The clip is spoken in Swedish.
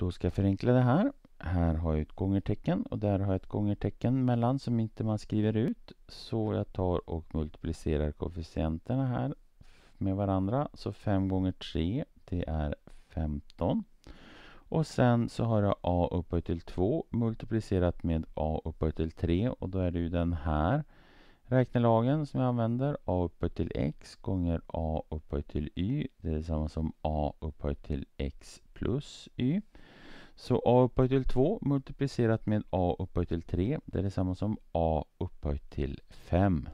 Då ska jag förenkla det här. Här har jag ett gångertecken och där har jag ett gångertecken mellan som inte man skriver ut. Så jag tar och multiplicerar koefficienterna här med varandra. Så 5 gånger 3, det är 15. Och sen så har jag a upphöjt till 2 multiplicerat med a upphöjt till 3 och då är det ju den här räknelagen som jag använder. a upphöjt till x gånger a upphöjt till y. Det är samma som a upphöjt till x plus y. Så a upphöjt till 2 multiplicerat med a upphöjt till 3 det är detsamma som a upphöjt till 5.